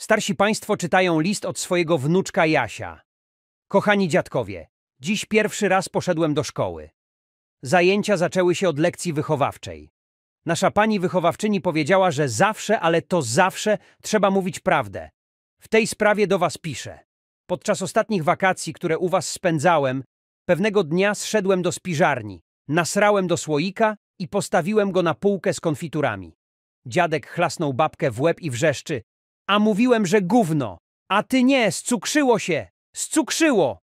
Starsi państwo czytają list od swojego wnuczka Jasia. Kochani dziadkowie, dziś pierwszy raz poszedłem do szkoły. Zajęcia zaczęły się od lekcji wychowawczej. Nasza pani wychowawczyni powiedziała, że zawsze, ale to zawsze trzeba mówić prawdę. W tej sprawie do was piszę. Podczas ostatnich wakacji, które u was spędzałem, pewnego dnia zszedłem do spiżarni, nasrałem do słoika i postawiłem go na półkę z konfiturami. Dziadek chlasnął babkę w łeb i wrzeszczy. A mówiłem, że gówno. A ty nie, Zcukrzyło się. Zcukrzyło.